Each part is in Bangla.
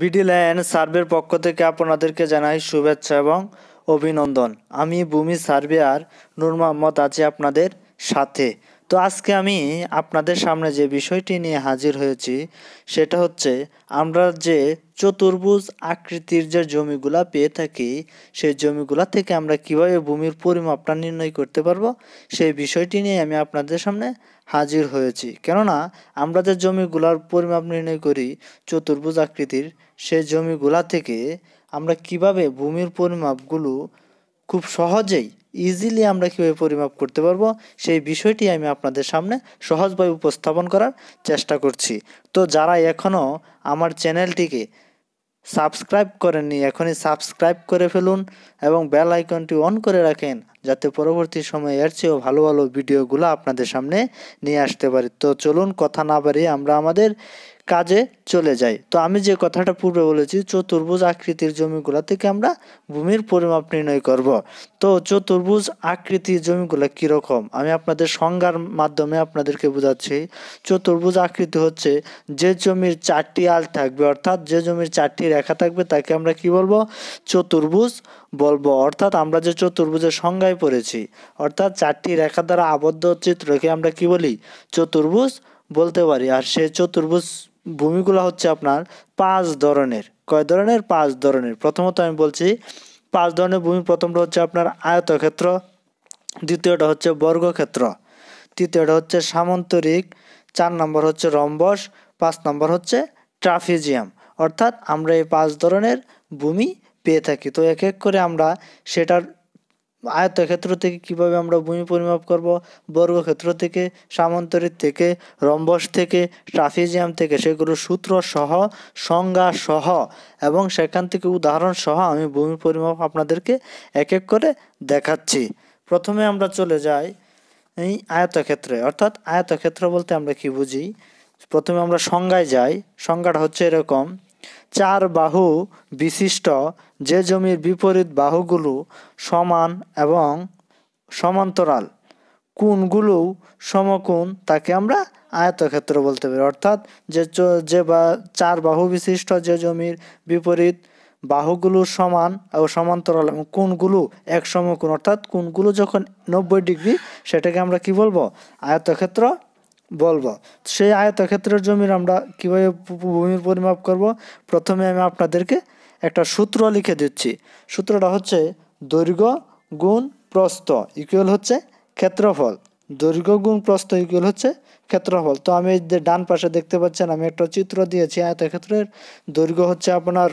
বিডি ল্যান্ড সার্ভের পক্ষ থেকে আপনাদেরকে জানাই শুভেচ্ছা এবং অভিনন্দন আমি ভূমি আর নূর মোহাম্মদ আছি আপনাদের সাথে তো আজকে আমি আপনাদের সামনে যে বিষয়টি নিয়ে হাজির হয়েছি সেটা হচ্ছে আমরা যে চতুর্ভুজ আকৃতির যে জমিগুলা পেয়ে থাকি সেই জমিগুলা থেকে আমরা কিভাবে ভূমির পরিমাপটা নির্ণয় করতে পারবো সেই বিষয়টি নিয়ে আমি আপনাদের সামনে হাজির হয়েছি কেননা আমরা যে জমিগুলার পরিমাপ নির্ণয় করি চতুর্ভুজ আকৃতির সে জমিগুলা থেকে আমরা কিভাবে ভূমির পরিমাপগুলো খুব সহজেই ইজিলি আমরা কীভাবে পরিমাপ করতে পারবো সেই বিষয়টি আমি আপনাদের সামনে সহজভাবে উপস্থাপন করার চেষ্টা করছি তো যারা এখনও আমার চ্যানেলটিকে সাবস্ক্রাইব করেননি এখনই সাবস্ক্রাইব করে ফেলুন এবং বেল আইকনটি অন করে রাখেন যাতে পরবর্তী সময়ে এর চেয়েও ভালো ভালো ভিডিওগুলো আপনাদের সামনে নিয়ে আসতে পারি তো চলুন কথা না পারি আমরা আমাদের কাজে চলে যায় তো আমি যে কথাটা পূর্বে বলেছি চতুর্ভুজ আকৃতির জমিগুলো থেকে আমরা ভূমির পরিমাপ নির্ণয় করব তো চতুর্ভুজ আকৃতির জমিগুলো কীরকম আমি আপনাদের সংজ্ঞার মাধ্যমে আপনাদেরকে বোঝাচ্ছি চতুর্ভুজ আকৃতি হচ্ছে যে জমির চারটি আল থাকবে অর্থাৎ যে জমির চারটি রেখা থাকবে তাকে আমরা কি বলবো চতুর্ভুজ বলবো অর্থাৎ আমরা যে চতুর্ভুজের সংজ্ঞায় পড়েছি অর্থাৎ চারটি রেখা দ্বারা আবদ্ধ চিত্রকে আমরা কি বলি চতুর্ভুজ বলতে পারি আর সে চতুর্ভুজ ভূমিগুলো হচ্ছে আপনার পাঁচ ধরনের কয় ধরনের পাঁচ ধরনের প্রথমত আমি বলছি পাঁচ ধরনের ভূমি প্রথমটা হচ্ছে আপনার আয়তক্ষেত্র দ্বিতীয়টা হচ্ছে বর্গক্ষেত্র তৃতীয়টা হচ্ছে সামন্তরিক চার নম্বর হচ্ছে রম্বস পাঁচ নম্বর হচ্ছে ট্রাফিজিয়াম অর্থাৎ আমরা এই পাঁচ ধরনের ভূমি পেয়ে থাকি তো এক এক করে আমরা সেটার আয়তক্ষেত্র থেকে কিভাবে আমরা ভূমি পরিমাপ করব বর্গক্ষেত্র থেকে সামন্তরিক থেকে রম্বস থেকে ট্রাফিজিয়াম থেকে সেগুলো সূত্র সহ সংজ্ঞা সহ এবং সেখান থেকে উদাহরণ সহ আমি ভূমি পরিমাপ আপনাদেরকে এক এক করে দেখাচ্ছি প্রথমে আমরা চলে যাই এই আয়তক্ষেত্রে অর্থাৎ আয়তক্ষেত্র বলতে আমরা কি বুঝি প্রথমে আমরা সংজ্ঞায় যাই সংজ্ঞাটা হচ্ছে এরকম চার বাহু বিশিষ্ট যে জমির বিপরীত বাহুগুলো সমান এবং সমান্তরাল কোনগুলো সমকোণ তাকে আমরা আয়তক্ষেত্র বলতে পারি অর্থাৎ যে যে বা চার বাহু বিশিষ্ট যে জমির বিপরীত বাহুগুলো সমান ও সমান্তরাল এবং কোনগুলো এক সমকোণ অর্থাৎ কোনগুলো যখন নব্বই ডিগ্রি সেটাকে আমরা কি বলবো আয়তক্ষেত্র বলবো সেই আয়তক্ষেত্রের জমির আমরা কীভাবে ভূমির পরিমাপ করব প্রথমে আমি আপনাদেরকে একটা সূত্র লিখে দিচ্ছি সূত্রটা হচ্ছে দৈর্ঘ্য গুণ প্রস্থ ইকুয়াল হচ্ছে ক্ষেত্রফল দৈর্ঘ্য গুণ প্রস্থ ইকুয়াল হচ্ছে ক্ষেত্রফল তো আমি যে ডান পাশে দেখতে পাচ্ছেন আমি একটা চিত্র দিয়েছি আয়তক্ষেত্রের দৈর্ঘ্য হচ্ছে আপনার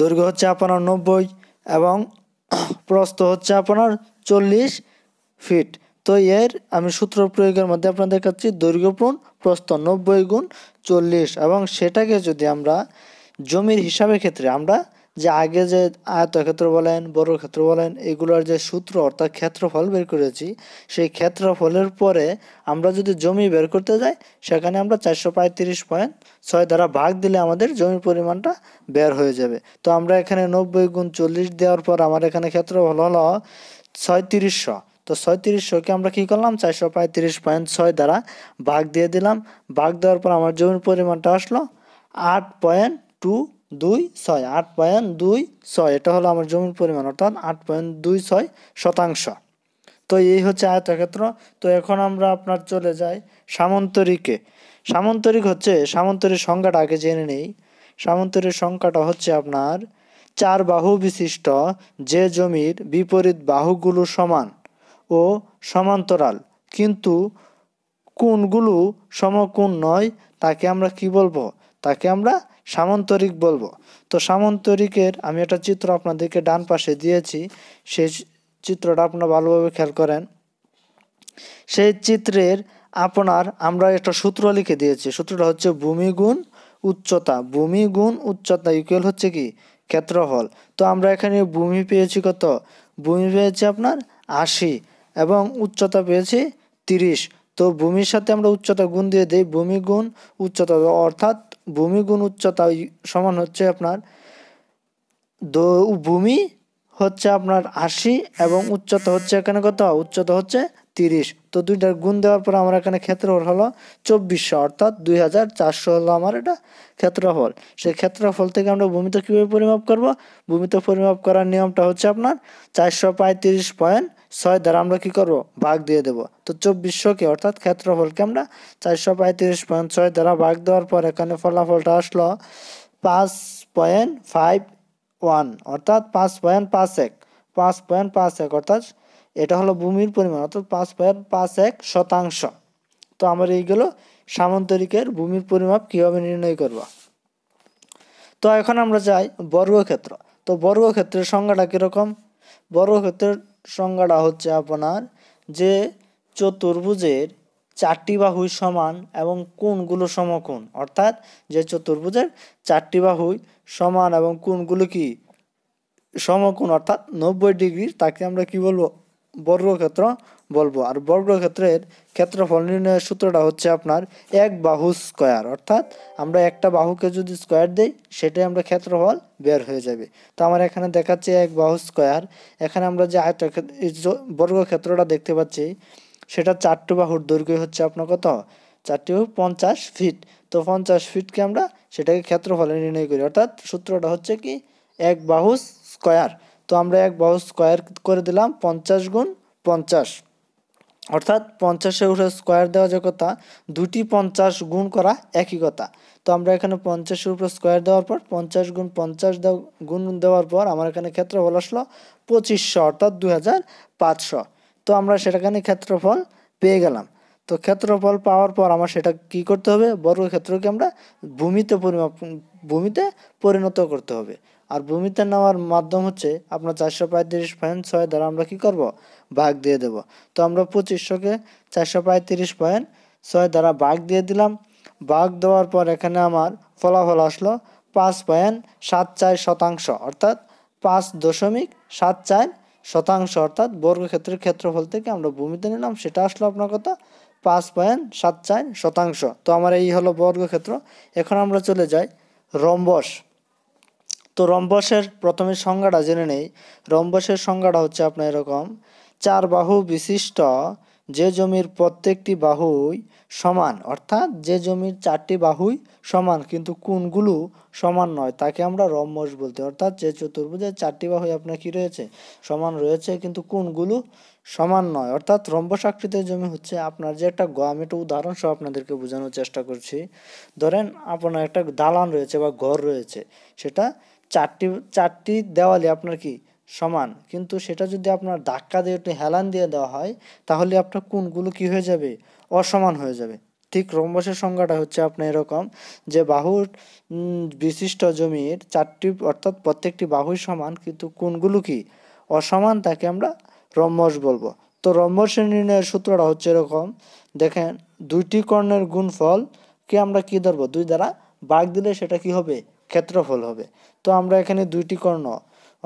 দৈর্ঘ্য হচ্ছে আপনার নব্বই এবং প্রস্থ হচ্ছে আপনার চল্লিশ ফিট তো এর আমি সূত্র প্রয়োগের মধ্যে আপনাদের কাছে দৈর্ঘ্যপূর্ণ প্রস্থ নব্বই গুণ চল্লিশ এবং সেটাকে যদি আমরা জমির হিসাবের ক্ষেত্রে আমরা যে আগে যে আয়তক্ষেত্র বলেন বড় ক্ষেত্র বলেন এগুলোর যে সূত্র অর্থাৎ ক্ষেত্রফল বের করেছি সেই ক্ষেত্রফলের পরে আমরা যদি জমি বের করতে যাই সেখানে আমরা চারশো পঁয়ত্রিশ পয়েন্ট ছয় দ্বারা ভাগ দিলে আমাদের জমির পরিমাণটা বের হয়ে যাবে তো আমরা এখানে নব্বই গুণ চল্লিশ দেওয়ার পর আমার এখানে ক্ষেত্রফল হলো ছয়ত্রিশশো তো ছয়ত্রিশশোকে আমরা কী করলাম চারশো পঁয়ত্রিশ পয়েন্ট ছয় দ্বারা ভাগ দিয়ে দিলাম ভাগ দেওয়ার পর আমার জমির পরিমাণটা আসলো আট পয়েন্ট টু দুই ছয় আট পয়েন্ট দুই ছয় এটা হলো আমার জমির পরিমাণ অর্থাৎ আট পয়েন্ট দুই ছয় শতাংশ তো এই হচ্ছে আয়তক্ষেত্র তো এখন আমরা আপনার চলে যাই সামন্তরিকে সামন্তরিক হচ্ছে সামন্তরিক সংখ্যাটা আগে জেনে নেই সামন্তরিক সংখ্যাটা হচ্ছে আপনার চার বাহু বিশিষ্ট যে জমির বিপরীত বাহুগুলো সমান ও সমান্তরাল কিন্তু কোনগুলো সমকোণ নয় তাকে আমরা কি বলবো তাকে আমরা সামান্তরিক বলবো তো সামান্তরিকের আমি একটা চিত্র আপনাদেরকে ডান পাশে দিয়েছি সেই চিত্রটা আপনারা ভালোভাবে খেয়াল করেন সেই চিত্রের আপনার আমরা একটা সূত্র লিখে দিয়েছি সূত্রটা হচ্ছে ভূমিগুণ গুণ উচ্চতা ভূমিগুণ গুণ উচ্চতা ইকুয়াল হচ্ছে কি ক্ষেত্রফল তো আমরা এখানে ভূমি পেয়েছি কত ভূমি পেয়েছি আপনার আশি এবং উচ্চতা পেয়েছি তিরিশ তো ভূমির সাথে আমরা উচ্চতা গুণ দিয়ে দিই ভূমি গুণ উচ্চতা অর্থাৎ ভূমি গুণ উচ্চতা সমান হচ্ছে আপনার ভূমি হচ্ছে আপনার আশি এবং উচ্চতা হচ্ছে এখানে কত উচ্চতা হচ্ছে তিরিশ তো দুইটার গুণ দেওয়ার পর আমার এখানে ক্ষেত্রফল হলো চব্বিশশো অর্থাৎ দুই হাজার চারশো হলো আমার এটা ক্ষেত্রফল সেই ক্ষেত্রফল থেকে আমরা ভূমিতে কীভাবে পরিমাপ করব ভূমিতে পরিমাপ করার নিয়মটা হচ্ছে আপনার চারশো পঁয়ত্রিশ পয়েন্ট ছয় দ্বারা আমরা কী করবো ভাগ দিয়ে দেবো তো চব্বিশশোকে অর্থাৎ ক্ষেত্রফলকে আমরা চারশো পঁয়ত্রিশ পয়েন্ট ছয় দ্বারা ভাগ দেওয়ার পর এখানে ফলাফলটা আসলো পাঁচ পয়েন্ট ফাইভ ওয়ান অর্থাৎ পাঁচ পয়েন্ট পাঁচ এক পাঁচ পয়েন্ট পাঁচ এক অর্থাৎ এটা হলো ভূমির পরিমাণ অর্থাৎ পাঁচ পয়েন্ট পাঁচ এক শতাংশ তো আমার এইগুলো সামান্তরিকের ভূমির পরিমাপ কীভাবে নির্ণয় করব তো এখন আমরা যাই বর্গক্ষেত্র তো বর্গক্ষেত্রের সংজ্ঞাটা কীরকম বর্গক্ষেত্রের সংজ্ঞাটা হচ্ছে আপনার যে চতুর্ভুজের চারটি বাহুই সমান এবং কোনগুলো সমকোণ অর্থাৎ যে চতুর্ভুজের চারটি বাহুই সমান এবং কোনগুলো কি সমকোণ অর্থাৎ নব্বই ডিগ্রি তাকে আমরা কি বলবো বর্গক্ষেত্র বলবো আর বর্গক্ষেত্রের ক্ষেত্রফল নির্ণয়ের সূত্রটা হচ্ছে আপনার এক বাহু স্কোয়ার অর্থাৎ আমরা একটা বাহুকে যদি স্কোয়ার দিই সেটাই আমরা ক্ষেত্রফল বের হয়ে যাবে তো আমার এখানে দেখাচ্ছে এক বাহু স্কোয়ার এখানে আমরা যে আয়ত বর্গক্ষেত্রটা দেখতে পাচ্ছি সেটা চারটে বাহুর দৈর্ঘ্য হচ্ছে আপনার কত চারটি বাহু পঞ্চাশ ফিট তো পঞ্চাশ ফিটকে আমরা সেটাকে ক্ষেত্রফলে নির্ণয় করি অর্থাৎ সূত্রটা হচ্ছে কি এক বাহু স্কোয়ার তো আমরা এক বাহু স্কোয়ার করে দিলাম পঞ্চাশ গুণ পঞ্চাশ অর্থাৎ পঞ্চাশে উঠে স্কোয়ার দেওয়া যে কথা দুটি পঞ্চাশ গুণ করা একই কথা তো আমরা এখানে পঞ্চাশের উপরে স্কোয়ার দেওয়ার পর পঞ্চাশ গুণ পঞ্চাশ গুণ দেওয়ার পর আমার এখানে ক্ষেত্রফল আসলো পঁচিশশো অর্থাৎ দু তো আমরা সেটাখানে ক্ষেত্রফল পেয়ে গেলাম তো ক্ষেত্রফল পাওয়ার পর আমার সেটা কি করতে হবে বর্গক্ষেত্রকে আমরা ভূমিতে পরিমাপ ভূমিতে পরিণত করতে হবে আর ভূমিতে নেওয়ার মাধ্যম হচ্ছে আপনার চারশো পঁয়ত্রিশ পয়েন্ট ছয় দ্বারা আমরা কি করব ভাগ দিয়ে দেব তো আমরা পঁচিশশোকে চারশো পঁয়ত্রিশ পয়েন্ট ছয় দ্বারা ভাগ দিয়ে দিলাম ভাগ দেওয়ার পর এখানে আমার ফলাফল আসলো পাঁচ পয়েন্ট সাত চার শতাংশ অর্থাৎ পাঁচ দশমিক সাত চার শতাংশ অর্থাৎ বর্গক্ষেত্রের ক্ষেত্রফল থেকে আমরা ভূমিতে নিলাম সেটা আসলো আপনার কথা পাঁচ পয়েন্ট সাত চার শতাংশ তো আমার এই হলো বর্গক্ষেত্র এখন আমরা চলে যাই রম্বস তো রম্বসের প্রথমে সংজ্ঞাটা জেনে নেই রম্বসের সংজ্ঞাটা হচ্ছে আপনার এরকম চার বাহু বিশিষ্ট যে জমির প্রত্যেকটি বাহুই সমান অর্থাৎ যে জমির চারটি বাহুই সমান কিন্তু কোনগুলো সমান নয় তাকে আমরা রম্বস বলতে অর্থাৎ যে চতুর্ভুজের চারটি বাহুই আপনার কি রয়েছে সমান রয়েছে কিন্তু কোনগুলো সমান নয় অর্থাৎ রম্বস আকৃতির জমি হচ্ছে আপনার যে একটা গম একটা উদাহরণ সহ আপনাদেরকে বোঝানোর চেষ্টা করছি ধরেন আপনার একটা দালান রয়েছে বা ঘর রয়েছে সেটা চারটি চারটি দেওয়ালে আপনার কি সমান কিন্তু সেটা যদি আপনার ধাক্কা দিয়ে একটু হেলান দিয়ে দেওয়া হয় তাহলে আপনার কোনগুলো কি হয়ে যাবে অসমান হয়ে যাবে ঠিক রম্বসের সংজ্ঞাটা হচ্ছে আপনার এরকম যে বাহুর বিশিষ্ট জমির চারটি অর্থাৎ প্রত্যেকটি বাহুই সমান কিন্তু কোনগুলো কি অসমান তাকে আমরা রম্বস বলবো তো রম্বসের নির্ণয়ের সূত্রটা হচ্ছে এরকম দেখেন দুইটি কর্ণের কি আমরা কি ধরবো দুই দ্বারা বাঘ দিলে সেটা কি হবে ক্ষেত্রফল হবে তো আমরা এখানে দুইটি কর্ণ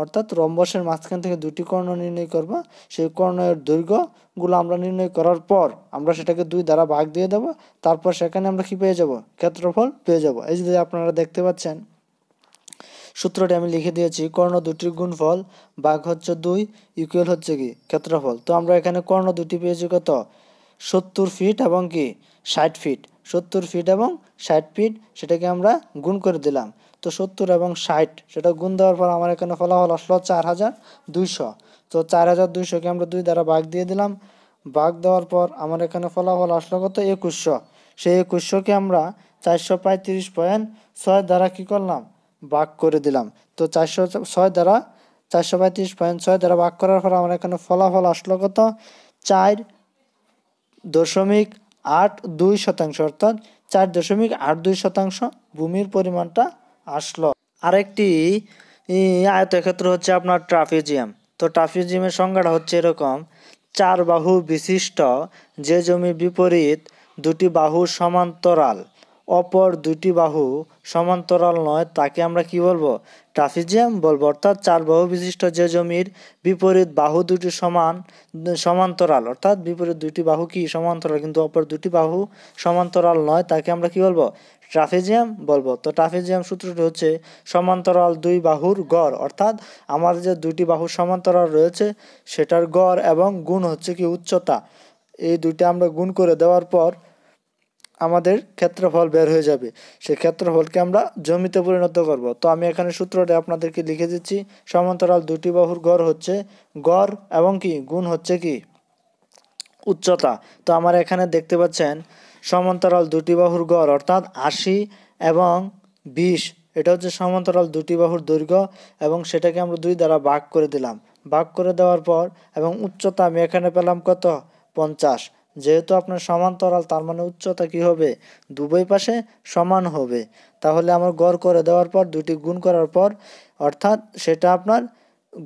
অর্থাৎ রম্বসের মাঝখান থেকে দুটি কর্ণ নির্ণয় করব সেই কর্ণের দৈর্ঘ্যগুলো আমরা নির্ণয় করার পর আমরা সেটাকে দুই দ্বারা ভাগ দিয়ে দেব তারপর সেখানে আমরা কি পেয়ে যাব ক্ষেত্রফল পেয়ে যাব এই যদি আপনারা দেখতে পাচ্ছেন সূত্রটি আমি লিখে দিয়েছি কর্ণ দুটির গুণফল বাঘ হচ্ছে দুই ইকুয়াল হচ্ছে কি ক্ষেত্রফল তো আমরা এখানে কর্ণ দুটি পেয়েছি কত সত্তর ফিট এবং কি ষাট ফিট সত্তর ফিট এবং ষাট ফিট সেটাকে আমরা গুণ করে দিলাম তো সত্তর এবং ষাট সেটা গুণ দেওয়ার পর আমার এখানে ফলাফল আসলো চার হাজার দুইশো তো চার হাজার দুইশোকে আমরা দুই দ্বারা বাঘ দিয়ে দিলাম বাঘ দেওয়ার পর আমার এখানে ফলাফল আসলো কত একুশশো সেই একুশশোকে আমরা চারশো পঁয়ত্রিশ পয়েন্ট ছয় দ্বারা কী করলাম বাঘ করে দিলাম তো চারশো ছয় দ্বারা চারশো পঁয়ত্রিশ পয়েন্ট ছয় দ্বারা ভাগ করার পর আমার এখানে ফলাফল আসলো কত চার দশমিক আট দুই শতাংশ অর্থাৎ চার দশমিক আট দুই শতাংশ ভূমির পরিমাণটা আসলো আরেকটি আয়তক্ষেত্র হচ্ছে আপনার ট্রাফিজিয়াম তো ট্রাফিজিয়ামের সংজ্ঞাটা হচ্ছে এরকম চার বাহু বিশিষ্ট যে জমি বিপরীত দুটি বাহু সমান্তরাল অপর দুটি বাহু সমান্তরাল নয় তাকে আমরা কি বলবো ট্রাফিজিয়াম বলবো অর্থাৎ চার বাহু বিশিষ্ট যে জমির বিপরীত বাহু দুটি সমান সমান্তরাল অর্থাৎ বিপরীত দুটি বাহু কি সমান্তরাল কিন্তু অপর দুটি বাহু সমান্তরাল নয় তাকে আমরা কি বলবো ট্রাফেজিয়াম বলবো তো ট্রাফেজিয়াম সূত্রটি হচ্ছে সমান্তরাল দুই বাহুর গড় অর্থাৎ আমার যে দুটি বাহুর সমান্তরাল রয়েছে সেটার গড় এবং গুণ হচ্ছে কি উচ্চতা এই দুইটা আমরা গুণ করে দেওয়ার পর আমাদের ক্ষেত্রফল বের হয়ে যাবে সেই ক্ষেত্রফলকে আমরা জমিতে পরিণত করব তো আমি এখানে সূত্রটি আপনাদেরকে লিখে দিচ্ছি সমান্তরাল দুটি বাহুর গড় হচ্ছে গড় এবং কি গুণ হচ্ছে কি উচ্চতা তো আমার এখানে দেখতে পাচ্ছেন সমান্তরাল দুটি বাহুর গড় অর্থাৎ আশি এবং বিশ এটা হচ্ছে সমান্তরাল দুটি বাহুর দৈর্ঘ্য এবং সেটাকে আমরা দুই দ্বারা ভাগ করে দিলাম ভাগ করে দেওয়ার পর এবং উচ্চতা আমি এখানে পেলাম কত পঞ্চাশ যেহেতু আপনার সমান্তরাল তার মানে উচ্চতা কি হবে দুবই পাশে সমান হবে তাহলে আমার গড় করে দেওয়ার পর দুটি গুণ করার পর অর্থাৎ সেটা আপনার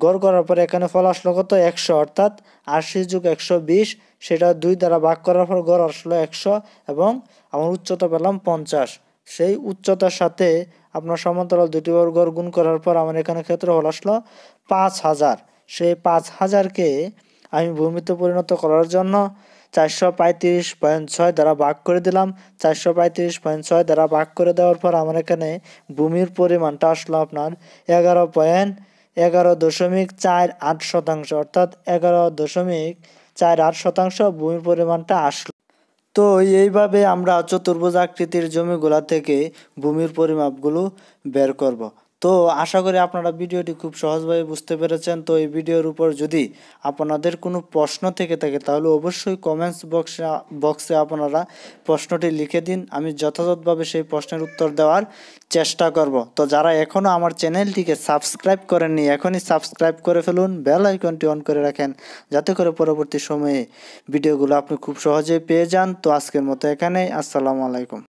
গড় করার পরে এখানে ফল আসলো কত একশো অর্থাৎ আশি যুগ একশো বিশ সেটা দুই দ্বারা ভাগ করার পর গড় আসলো একশো এবং আমার উচ্চতা পেলাম পঞ্চাশ সেই উচ্চতার সাথে আপনার সমান্তরাল দুটি গড় গুণ করার পর আমার এখানে ক্ষেত্র হল আসলো পাঁচ হাজার সেই পাঁচ হাজারকে আমি ভূমিতে পরিণত করার জন্য চারশো পঁয়ত্রিশ পয়েন্ট ছয় দ্বারা ভাগ করে দিলাম চারশো পঁয়ত্রিশ পয়েন্ট ছয় দ্বারা ভাগ করে দেওয়ার পর আমার এখানে ভূমির পরিমাণটা আসলো আপনার এগারো পয়েন্ট এগারো দশমিক চার আট শতাংশ অর্থাৎ এগারো দশমিক চার আট শতাংশ ভূমির পরিমাণটা আসলো তো এইভাবে আমরা চতুর্ভুজ আকৃতির জমিগুলা থেকে ভূমির পরিমাপগুলো বের করব। তো আশা করি আপনারা ভিডিওটি খুব সহজভাবে বুঝতে পেরেছেন তো এই ভিডিওর উপর যদি আপনাদের কোনো প্রশ্ন থেকে থাকে তাহলে অবশ্যই কমেন্টস বক্সে বক্সে আপনারা প্রশ্নটি লিখে দিন আমি যথাযথভাবে সেই প্রশ্নের উত্তর দেওয়ার চেষ্টা করব তো যারা এখনও আমার চ্যানেলটিকে সাবস্ক্রাইব করেননি এখনই সাবস্ক্রাইব করে ফেলুন বেল আইকনটি অন করে রাখেন যাতে করে পরবর্তী সময়ে ভিডিওগুলো আপনি খুব সহজে পেয়ে যান তো আজকের মতো এখানেই আসসালামু আলাইকুম